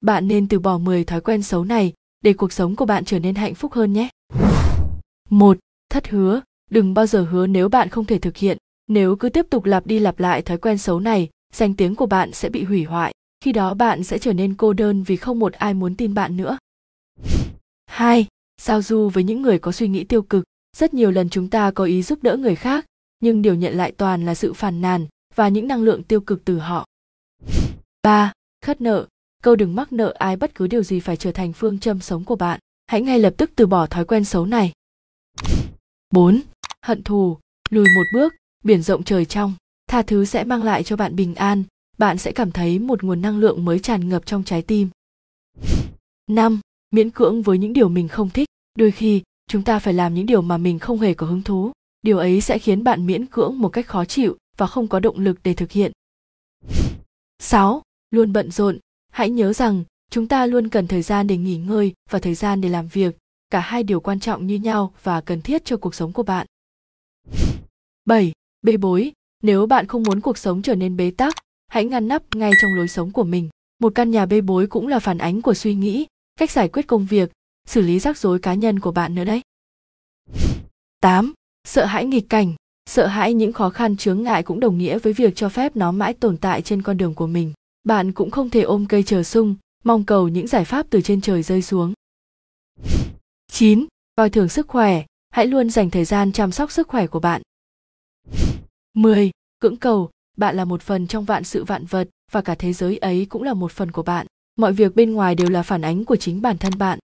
bạn nên từ bỏ 10 thói quen xấu này để cuộc sống của bạn trở nên hạnh phúc hơn nhé. 1. Thất hứa, đừng bao giờ hứa nếu bạn không thể thực hiện, nếu cứ tiếp tục lặp đi lặp lại thói quen xấu này, danh tiếng của bạn sẽ bị hủy hoại, khi đó bạn sẽ trở nên cô đơn vì không một ai muốn tin bạn nữa. 2. Giao du với những người có suy nghĩ tiêu cực, rất nhiều lần chúng ta có ý giúp đỡ người khác, nhưng điều nhận lại toàn là sự phàn nàn và những năng lượng tiêu cực từ họ. 3. Khất nợ, câu đừng mắc nợ ai bất cứ điều gì phải trở thành phương châm sống của bạn hãy ngay lập tức từ bỏ thói quen xấu này 4. hận thù lùi một bước biển rộng trời trong tha thứ sẽ mang lại cho bạn bình an bạn sẽ cảm thấy một nguồn năng lượng mới tràn ngập trong trái tim 5. miễn cưỡng với những điều mình không thích đôi khi chúng ta phải làm những điều mà mình không hề có hứng thú điều ấy sẽ khiến bạn miễn cưỡng một cách khó chịu và không có động lực để thực hiện 6. Luôn bận rộn, hãy nhớ rằng chúng ta luôn cần thời gian để nghỉ ngơi và thời gian để làm việc cả hai điều quan trọng như nhau và cần thiết cho cuộc sống của bạn 7. Bê bối nếu bạn không muốn cuộc sống trở nên bế tắc hãy ngăn nắp ngay trong lối sống của mình một căn nhà bê bối cũng là phản ánh của suy nghĩ cách giải quyết công việc xử lý rắc rối cá nhân của bạn nữa đấy 8. Sợ hãi nghịch cảnh sợ hãi những khó khăn chướng ngại cũng đồng nghĩa với việc cho phép nó mãi tồn tại trên con đường của mình bạn cũng không thể ôm cây chờ sung mong cầu những giải pháp từ trên trời rơi xuống 9. Coi thường sức khỏe, hãy luôn dành thời gian chăm sóc sức khỏe của bạn. 10. Cưỡng cầu, bạn là một phần trong vạn sự vạn vật và cả thế giới ấy cũng là một phần của bạn. Mọi việc bên ngoài đều là phản ánh của chính bản thân bạn.